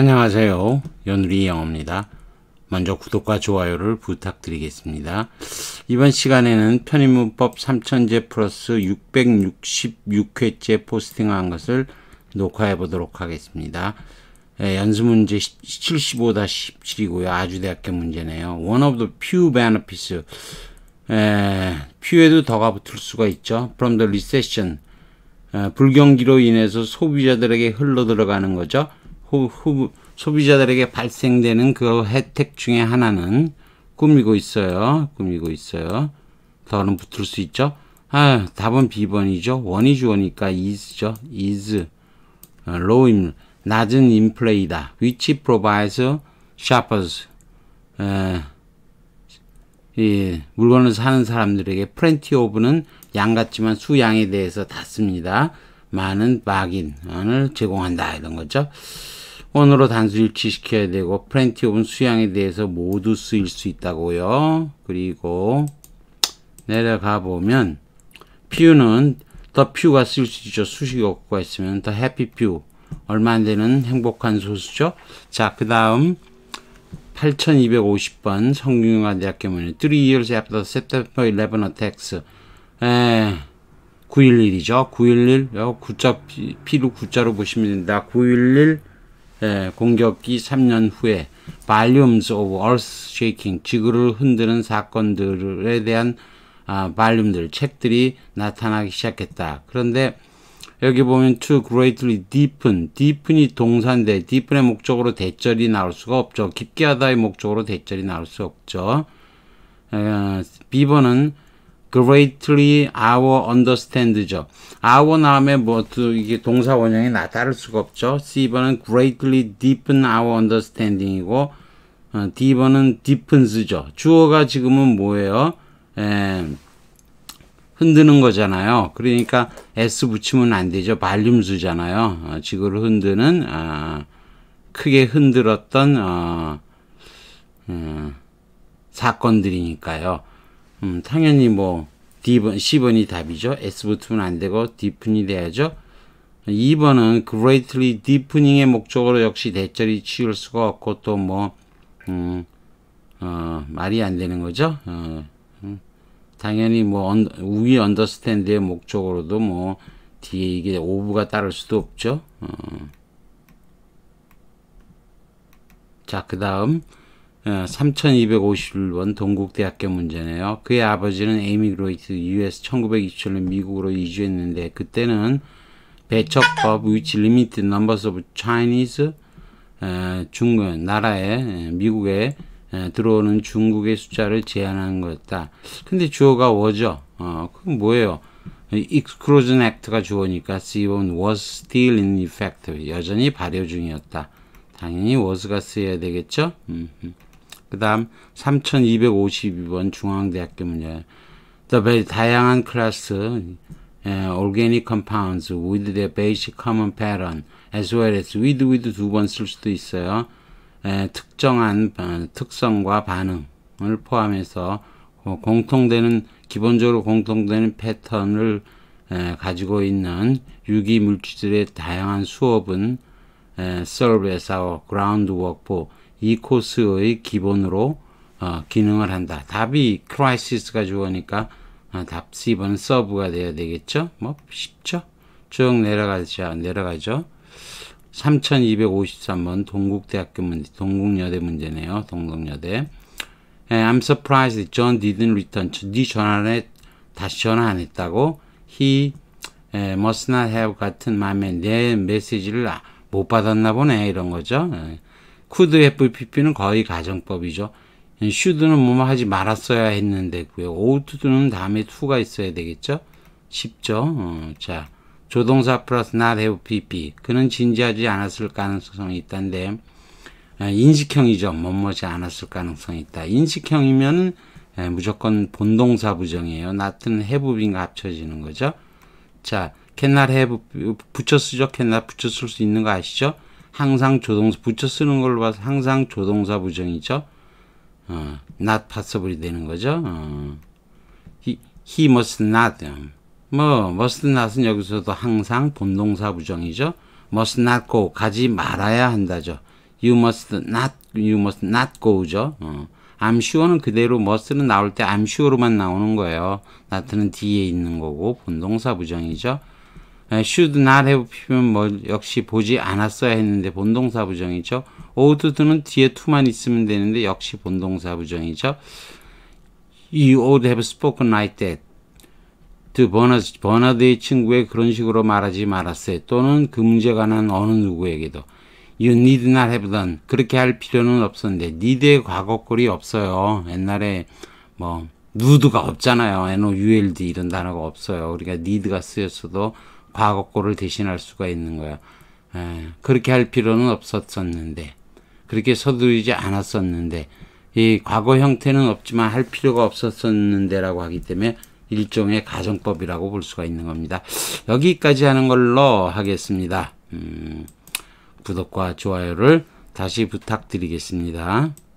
안녕하세요. 연우리 영어입니다. 먼저 구독과 좋아요를 부탁드리겠습니다. 이번 시간에는 편의문법 3000제 플러스 666회째 포스팅한 것을 녹화해 보도록 하겠습니다. 예, 연습문제 75-17이고요. 아주대학교 문제네요. One of the few benefits. 예, few에도 더가 붙을 수가 있죠. From the recession. 예, 불경기로 인해서 소비자들에게 흘러들어가는 거죠. 후, 후, 소비자들에게 발생되는 그 혜택 중에 하나는 꾸미고 있어요. 꾸미고 있어요. 더는 붙을 수 있죠. 아, 답은 B번이죠. 원이 주어니까 is죠. is. 어, l o w 낮은 인플레이다. which provides shoppers. 에, 어, 이 물건을 사는 사람들에게 plenty of는 양 같지만 수양에 대해서 닿습니다. 많은 막인을 제공한다. 이런 거죠. 원으로 단수 일치시켜야 되고 프렌티 오븐 수양에 대해서 모두 쓰일 수 있다고요. 그리고 내려가 보면 퓨는 더 퓨가 쓸 수 있죠. 수식이 없고 있으면 더 해피 퓨 얼마 안 되는 행복한 소수죠. 자, 그 다음 8250번 성균관 대학교 문의 3 years after September 11 attacks 911이죠. 911 9자 피로 9자로 보시면 됩니다. 911 예, 공격기 3년 후에 Volumes of Earth Shaking 지구를 흔드는 사건들에 대한 아, 발륨들 책들이 나타나기 시작했다. 그런데 여기 보면 to greatly deepen, deepen이 동사인데 deepen의 목적으로 대절이 나올 수가 없죠. 깊게 하다의 목적으로 대절이 나올 수 없죠. 비 B번은 greatly our understand죠. our 다음에 뭐 이게 동사 원형이 나 따를 수가 없죠. C번은 greatly deepen our understanding이고 어, D번은 deepens죠. 주어가 지금은 뭐예요? 에, 예, 흔드는 거잖아요. 그러니까 S 붙이면 안 되죠. 발륨수잖아요. 어, 지구를 흔드는 어, 크게 흔들었던 어, 음, 사건들이니까요. 음, 당연히 뭐 D번, C번이 답이죠. S부터는 안 되고 d 분이 돼야죠. 2번은 greatly deepening의 목적으로 역시 대절이 치울 수가 없고 또 뭐 음, 어, 말이 안 되는 거죠. 어, 음, 당연히 뭐 언, 우위 언더스탠드의 목적으로도 뭐 뒤에 이게 오브가 따를 수도 없죠. 어. 자, 그 다음 3 2 5 1원 동국대학교 문제네요. 그의 아버지는 에미그로이트 US 1927년 미국으로 이주했는데 그때는 배척법 which limit numbers of Chinese 어, 중국 나라에 어, 미국에 어, 들어오는 중국의 숫자를 제한하는 거였다. 근데 주어가 워죠. 어, 그건 뭐예요? 익스크루전 액트가 주어니까 C1 was still in effect 여전히 발효 중이었다. 당연히 was가 쓰여야 되겠죠? 음, 음. 그다음 3252번 중앙대학교 문제. The very 다양한 클래스 uh, organic compounds with their basic common pattern as well as with with 두 번 쓸 수도 있어요. 에, 예, 특정한 어, 특성과 반응을 포함해서 어, 공통되는 기본적으로 공통되는 패턴을 에, 예, 가지고 있는 유기 물질들의 다양한 수업은 serve as our groundwork for 이 코스의 기본으로 어, 기능을 한다. 답이 crisis가 주어니까 어, 답 C번은 서브가 돼야 되겠죠? 뭐 쉽죠? 쭉 내려가자 내려가죠. 3253번 동국대학교 문제, 동국여대 문제네요. 동국여대. I'm surprised John didn't return. 네 전화를 다시 전화 안 했다고? He must not have gotten my m a 내 메시지를 아, 못 받았나 보네 이런 거죠. 예. 쿠드 FPP는 거의 가정법이죠. 예, 슈드는 뭐뭐 하지 말았어야 했는데고요. 오우투드는 다음에 투가 있어야 되겠죠. 쉽죠. 어, 자 조동사 플러스 not FPP 그는 진지하지 않았을 가능성이 있다는데 예, 인식형이죠. 뭐뭐지 않았을 가능성이 있다. 인식형이면 무조건 본동사 부정이에요. n o t 은 h a 가 합쳐지는 거죠. 자, 캔날 해 붙여 쓰죠. 캔날 붙여 쓸 수 있는 거 아시죠? 항상 조동사 붙여 쓰는 걸로 봐서 항상 조동사 부정이죠. 어, not possible이 되는 거죠. 어. He, he must not. 음. 뭐 must not은 여기서도 항상 본동사 부정이죠. must not go 가지 말아야 한다죠. you must not you must not go죠. 어. I'm sure는 그대로 must는 나올 때 I'm sure로만 나오는 거예요. not는 뒤에 있는 거고 본동사 부정이죠. 예, should not have 표현 뭐 역시 보지 않았어야 했는데 본동사 부정이죠. ould는 뒤에 to만 있으면 되는데 역시 본동사 부정이죠. You ought have spoken like that. 버너드, 버너드의 친구에 그런 식으로 말하지 말았어요. 또는 그 문제가 난 어느 누구에게도. You need not have done. 그렇게 할 필요는 없었는데 need의 과거꼴이 없어요. 옛날에 뭐 누드가 없잖아요. NOULD 이런 단어가 없어요. 우리가 need가 쓰였어도 과거고를 대신할 수가 있는 거야. 에, 예, 그렇게 할 필요는 없었었는데 그렇게 서두르지 않았었는데 이 과거 형태는 없지만 할 필요가 없었었는데라고 하기 때문에 일종의 가정법이라고 볼 수가 있는 겁니다. 여기까지 하는 걸로 하겠습니다. 음, 구독과 좋아요를 다시 부탁드리겠습니다.